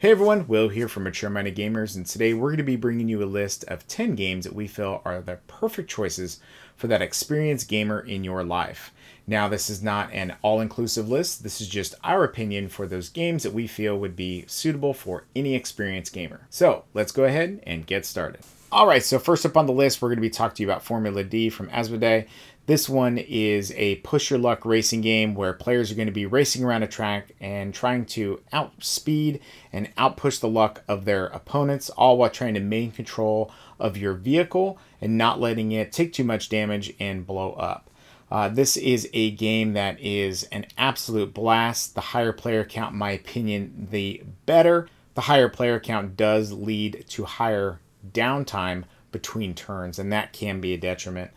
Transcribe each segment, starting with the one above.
Hey everyone, Will here from Mature Minded Gamers, and today we're going to be bringing you a list of 10 games that we feel are the perfect choices for that experienced gamer in your life. Now, this is not an all inclusive list, this is just our opinion for those games that we feel would be suitable for any experienced gamer. So, let's go ahead and get started. All right, so first up on the list, we're going to be talking to you about Formula D from Asmodee. This one is a push your luck racing game where players are going to be racing around a track and trying to outspeed and outpush the luck of their opponents, all while trying to maintain control of your vehicle and not letting it take too much damage and blow up. Uh, this is a game that is an absolute blast. The higher player count, my opinion, the better. The higher player count does lead to higher downtime between turns, and that can be a detriment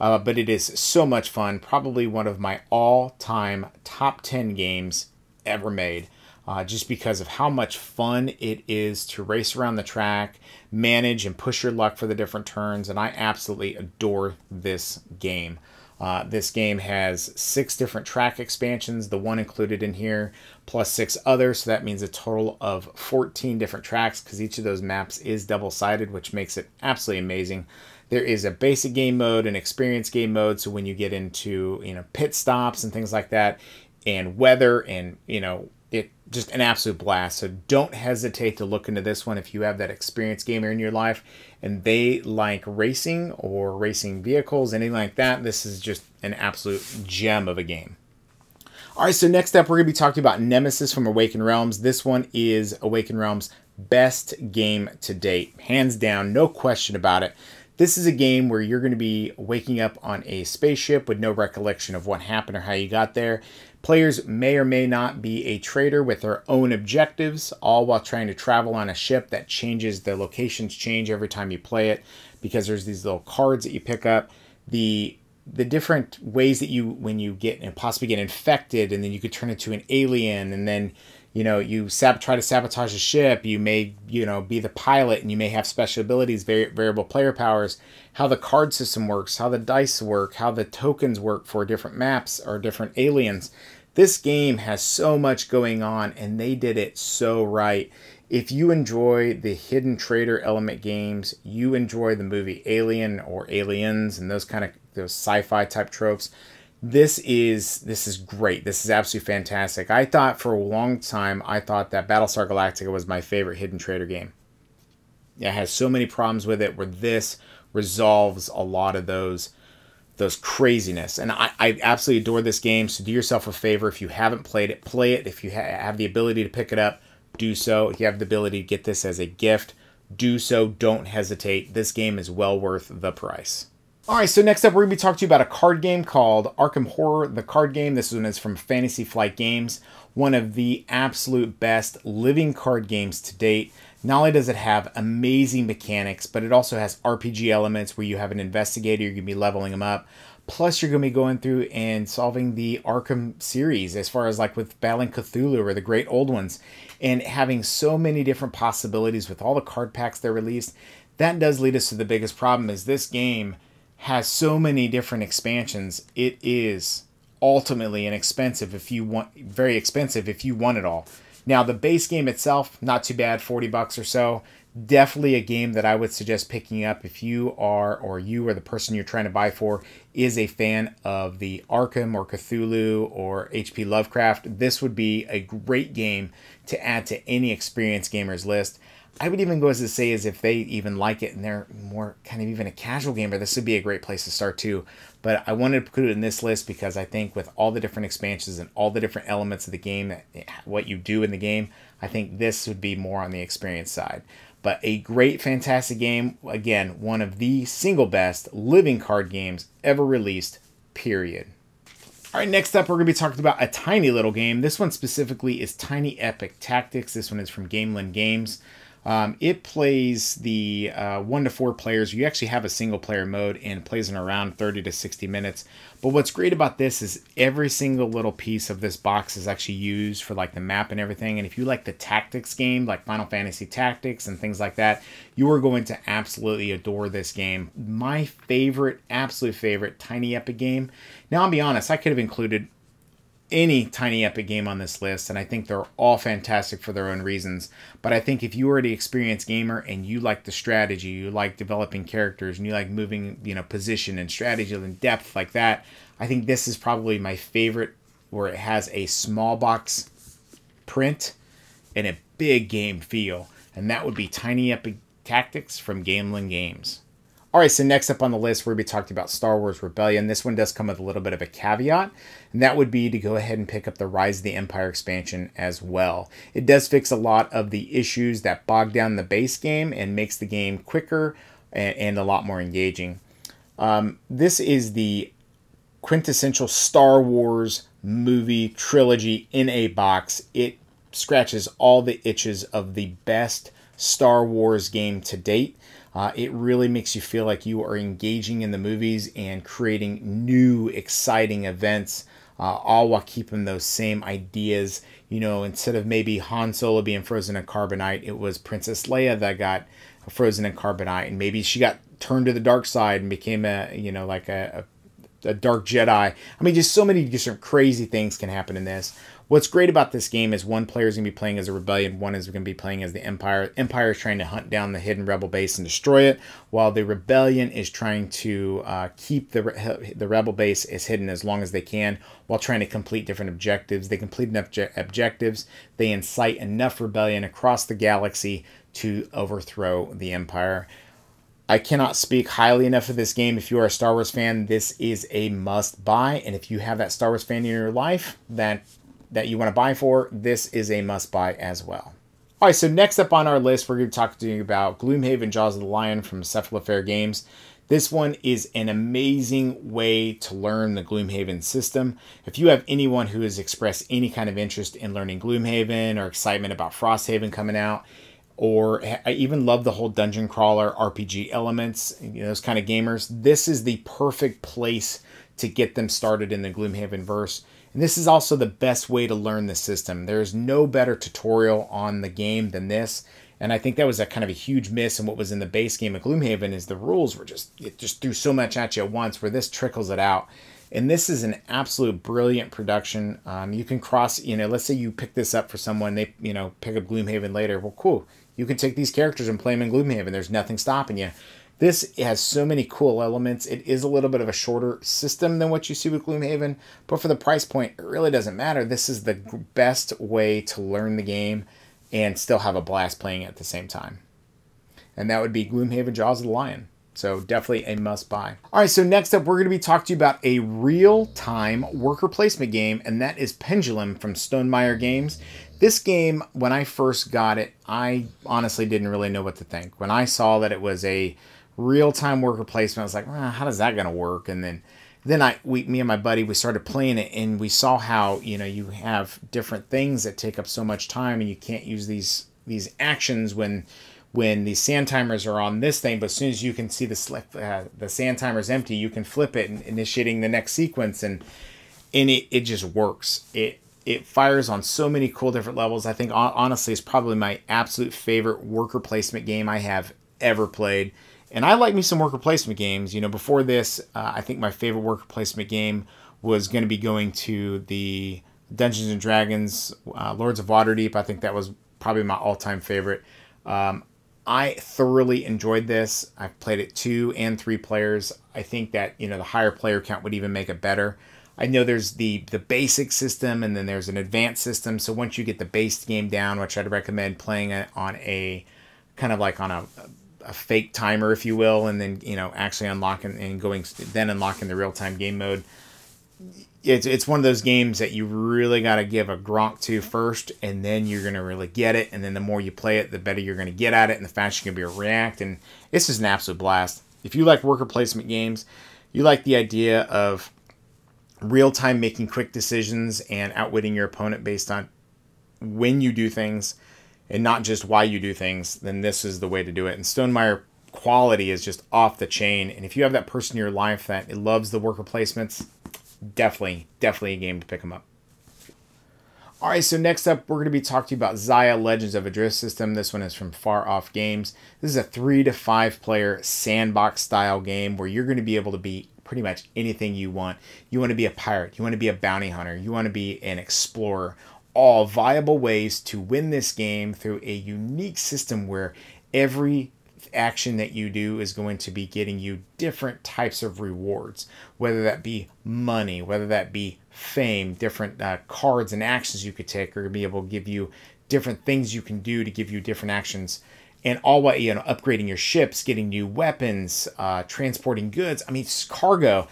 uh, but it is so much fun. Probably one of my all time top 10 games ever made. Uh, just because of how much fun it is to race around the track, manage and push your luck for the different turns, and I absolutely adore this game. Uh, this game has six different track expansions, the one included in here, plus six others. So that means a total of 14 different tracks because each of those maps is double sided, which makes it absolutely amazing. There is a basic game mode, and experience game mode. So when you get into you know pit stops and things like that, and weather and you know it just an absolute blast. So don't hesitate to look into this one if you have that experienced gamer in your life and they like racing or racing vehicles, anything like that. This is just an absolute gem of a game. All right, so next up, we're going to be talking about Nemesis from Awakened Realms. This one is Awakened Realms' best game to date, hands down, no question about it. This is a game where you're going to be waking up on a spaceship with no recollection of what happened or how you got there. Players may or may not be a trader with their own objectives, all while trying to travel on a ship that changes, the locations change every time you play it because there's these little cards that you pick up. The the different ways that you when you get and possibly get infected and then you could turn into an alien and then you know, you sab- try to sabotage a ship, you may, you know, be the pilot and you may have special abilities, vari- variable player powers, how the card system works, how the dice work, how the tokens work for different maps or different aliens. This game has so much going on and they did it so right. If you enjoy the hidden traitor element games, you enjoy the movie Alien or Aliens and those kind of those sci-fi type tropes, this is this is great. This is absolutely fantastic. I thought for a long time I thought that Battlestar Galactica was my favorite hidden trader game. It has so many problems with it where this resolves a lot of those those craziness. And I, I absolutely adore this game. So do yourself a favor if you haven't played it, play it. If you ha have the ability to pick it up, do so. If you have the ability to get this as a gift, do so. Don't hesitate. This game is well worth the price. All right, so next up, we're going to be talking to you about a card game called Arkham Horror, the card game. This one is from Fantasy Flight Games, one of the absolute best living card games to date. Not only does it have amazing mechanics, but it also has RPG elements where you have an investigator, you're going to be leveling them up. Plus, you're going to be going through and solving the Arkham series, as far as like with battling Cthulhu or the great old ones, and having so many different possibilities with all the card packs they're released. That does lead us to the biggest problem is this game – has so many different expansions, it is ultimately inexpensive if you want very expensive if you want it all. Now the base game itself, not too bad, 40 bucks or so. Definitely a game that I would suggest picking up if you are or you or the person you're trying to buy for is a fan of the Arkham or Cthulhu or HP Lovecraft. This would be a great game to add to any experienced gamer's list. I would even go as to say as if they even like it and they're more kind of even a casual gamer, this would be a great place to start too. But I wanted to put it in this list because I think with all the different expansions and all the different elements of the game, what you do in the game, I think this would be more on the experience side. But a great, fantastic game. Again, one of the single best living card games ever released, period. All right, next up, we're going to be talking about a tiny little game. This one specifically is Tiny Epic Tactics. This one is from Gameland Games. Um, it plays the uh, one to four players. You actually have a single player mode and plays in around 30 to 60 minutes. But what's great about this is every single little piece of this box is actually used for like the map and everything. And if you like the tactics game, like Final Fantasy Tactics and things like that, you are going to absolutely adore this game. My favorite, absolute favorite Tiny Epic game. Now, I'll be honest, I could have included any tiny epic game on this list and i think they're all fantastic for their own reasons but i think if you are the experienced gamer and you like the strategy you like developing characters and you like moving you know position and strategy and depth like that i think this is probably my favorite where it has a small box print and a big game feel and that would be tiny epic tactics from gameland games all right, so next up on the list, we're going to be talking about Star Wars Rebellion. This one does come with a little bit of a caveat, and that would be to go ahead and pick up the Rise of the Empire expansion as well. It does fix a lot of the issues that bog down the base game and makes the game quicker and, and a lot more engaging. Um, this is the quintessential Star Wars movie trilogy in a box. It scratches all the itches of the best Star Wars game to date. Uh, it really makes you feel like you are engaging in the movies and creating new, exciting events, uh, all while keeping those same ideas. You know, instead of maybe Han Solo being frozen in carbonite, it was Princess Leia that got frozen in carbonite, and maybe she got turned to the dark side and became a, you know, like a, a a dark Jedi. I mean, just so many different crazy things can happen in this. What's great about this game is one player is going to be playing as a rebellion, one is going to be playing as the empire. Empire is trying to hunt down the hidden rebel base and destroy it, while the rebellion is trying to uh, keep the the rebel base as hidden as long as they can, while trying to complete different objectives. They complete enough objectives, they incite enough rebellion across the galaxy to overthrow the empire. I cannot speak highly enough of this game. If you are a Star Wars fan, this is a must buy. And if you have that Star Wars fan in your life, that that you want to buy for, this is a must buy as well. All right, so next up on our list, we're going to talk to you about Gloomhaven Jaws of the Lion from Cephalofair Games. This one is an amazing way to learn the Gloomhaven system. If you have anyone who has expressed any kind of interest in learning Gloomhaven or excitement about Frosthaven coming out, or I even love the whole dungeon crawler RPG elements, you know, those kind of gamers, this is the perfect place to get them started in the Gloomhaven verse. And this is also the best way to learn the system. There is no better tutorial on the game than this. And I think that was a kind of a huge miss. And what was in the base game of Gloomhaven is the rules were just, it just threw so much at you at once where this trickles it out. And this is an absolute brilliant production. Um, you can cross, you know, let's say you pick this up for someone, they, you know, pick up Gloomhaven later. Well, cool. You can take these characters and play them in Gloomhaven. There's nothing stopping you. This has so many cool elements. It is a little bit of a shorter system than what you see with Gloomhaven, but for the price point, it really doesn't matter. This is the best way to learn the game and still have a blast playing at the same time. And that would be Gloomhaven Jaws of the Lion. So definitely a must buy. All right, so next up, we're gonna be talking to you about a real-time worker placement game, and that is Pendulum from Stonemeyer Games. This game, when I first got it, I honestly didn't really know what to think. When I saw that it was a real time worker placement. I was like, well, how does that gonna work? And then then I we me and my buddy we started playing it and we saw how you know you have different things that take up so much time and you can't use these these actions when when the sand timers are on this thing but as soon as you can see the slip, uh, the sand timer's empty you can flip it and initiating the next sequence and and it, it just works it it fires on so many cool different levels i think honestly it's probably my absolute favorite worker placement game i have ever played and I like me some worker placement games. You know, before this, uh, I think my favorite worker placement game was going to be going to the Dungeons and Dragons uh, Lords of Waterdeep. I think that was probably my all time favorite. Um, I thoroughly enjoyed this. I've played it two and three players. I think that you know the higher player count would even make it better. I know there's the the basic system and then there's an advanced system. So once you get the base game down, which I'd recommend playing it on a kind of like on a a fake timer, if you will, and then you know actually unlocking and going then unlocking the real time game mode. It's it's one of those games that you really got to give a gronk to first, and then you're gonna really get it. And then the more you play it, the better you're gonna get at it, and the faster you're gonna be react. And this is an absolute blast. If you like worker placement games, you like the idea of real time making quick decisions and outwitting your opponent based on when you do things and not just why you do things, then this is the way to do it. And Stonemeyer quality is just off the chain. And if you have that person in your life that loves the worker placements, definitely, definitely a game to pick them up. All right, so next up, we're going to be talking to you about Zaya Legends of Adrift System. This one is from Far Off Games. This is a three to five player sandbox style game where you're going to be able to be pretty much anything you want. You want to be a pirate, you want to be a bounty hunter, you want to be an explorer all viable ways to win this game through a unique system where every action that you do is going to be getting you different types of rewards, whether that be money, whether that be fame, different uh, cards and actions you could take, or be able to give you different things you can do to give you different actions. And all while you know upgrading your ships, getting new weapons, uh, transporting goods. I mean, cargo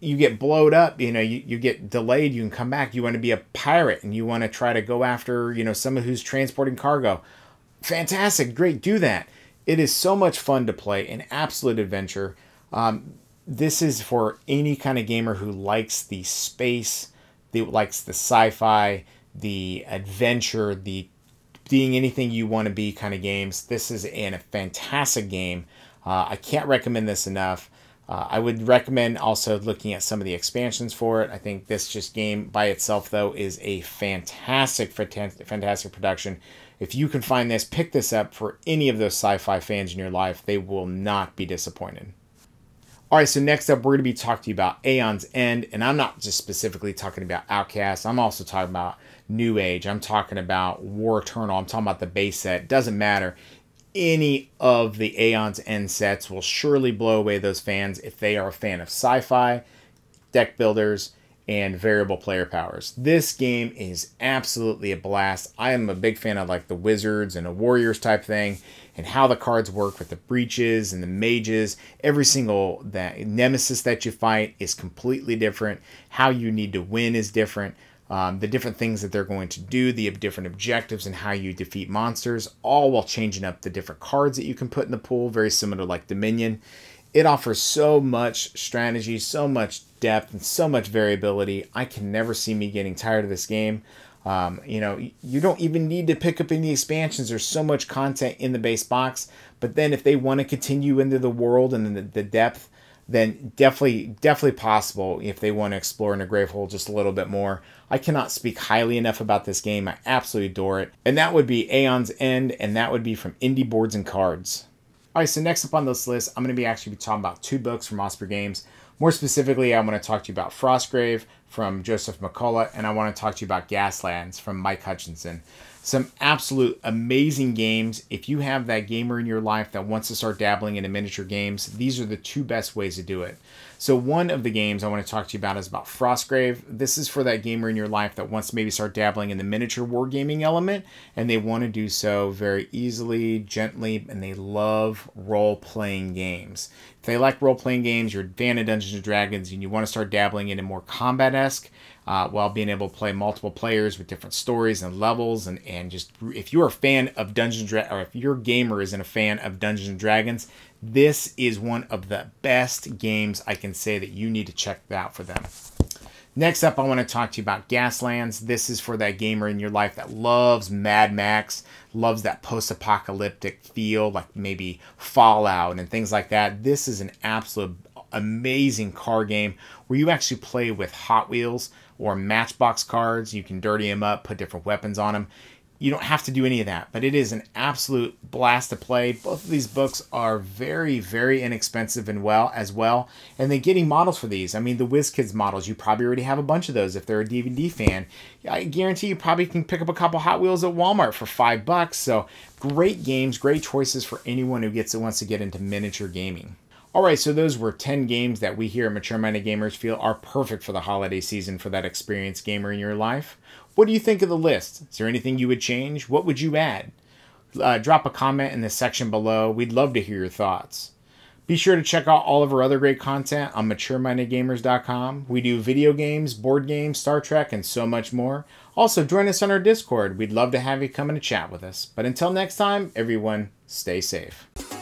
you get blowed up, you know, you, you get delayed, you can come back, you want to be a pirate and you want to try to go after, you know, someone who's transporting cargo. Fantastic, great, do that. It is so much fun to play, an absolute adventure. Um, this is for any kind of gamer who likes the space, the likes the sci-fi, the adventure, the being anything you want to be kind of games. This is an, a fantastic game. Uh, I can't recommend this enough. Uh, I would recommend also looking at some of the expansions for it. I think this just game by itself, though, is a fantastic, fantastic production. If you can find this, pick this up for any of those sci-fi fans in your life. They will not be disappointed. All right, so next up, we're going to be talking to you about Aeon's End, and I'm not just specifically talking about Outcast. I'm also talking about New Age. I'm talking about War Eternal. I'm talking about the base set. Doesn't matter any of the Aeon's End sets will surely blow away those fans if they are a fan of sci fi, deck builders, and variable player powers. This game is absolutely a blast. I am a big fan of like the wizards and a warriors type thing and how the cards work with the breaches and the mages. Every single that nemesis that you fight is completely different. How you need to win is different um, the different things that they're going to do, the different objectives, and how you defeat monsters, all while changing up the different cards that you can put in the pool, very similar to like Dominion. It offers so much strategy, so much depth, and so much variability. I can never see me getting tired of this game. Um, you know, you don't even need to pick up any expansions. There's so much content in the base box. But then if they want to continue into the world and the, the depth, then definitely definitely possible if they want to explore in a grave hole just a little bit more. I cannot speak highly enough about this game. I absolutely adore it. And that would be Aeon's End, and that would be from Indie Boards and Cards. All right, so next up on this list, I'm going to be actually be talking about two books from Osprey Games. More specifically, I want to talk to you about Frostgrave from Joseph McCullough, and I want to talk to you about Gaslands from Mike Hutchinson some absolute amazing games. If you have that gamer in your life that wants to start dabbling into miniature games, these are the two best ways to do it. So one of the games I want to talk to you about is about Frostgrave. This is for that gamer in your life that wants to maybe start dabbling in the miniature wargaming element, and they want to do so very easily, gently, and they love role-playing games. If they like role-playing games, you're a fan of Dungeons & Dragons, and you want to start dabbling into more combat-esque, uh, while being able to play multiple players with different stories and levels and and just if you're a fan of Dungeons Dra- or if your gamer isn't a fan of Dungeons and Dragons, this is one of the best games I can say that you need to check out for them. Next up, I want to talk to you about Gaslands. This is for that gamer in your life that loves Mad Max, loves that post apocalyptic feel, like maybe Fallout and things like that. This is an absolute amazing car game where you actually play with Hot Wheels or Matchbox cards. You can dirty them up, put different weapons on them you don't have to do any of that, but it is an absolute blast to play. Both of these books are very, very inexpensive and well as well. And then getting models for these. I mean, the Whiz Kids models, you probably already have a bunch of those if they're a DVD fan. I guarantee you probably can pick up a couple Hot Wheels at Walmart for five bucks. So great games, great choices for anyone who gets wants to get into miniature gaming. All right, so those were 10 games that we here at Mature Minded Gamers feel are perfect for the holiday season for that experienced gamer in your life. What do you think of the list? Is there anything you would change? What would you add? Uh, drop a comment in the section below. We'd love to hear your thoughts. Be sure to check out all of our other great content on MatureMindedGamers.com. We do video games, board games, Star Trek, and so much more. Also, join us on our Discord. We'd love to have you come and chat with us. But until next time, everyone, stay safe.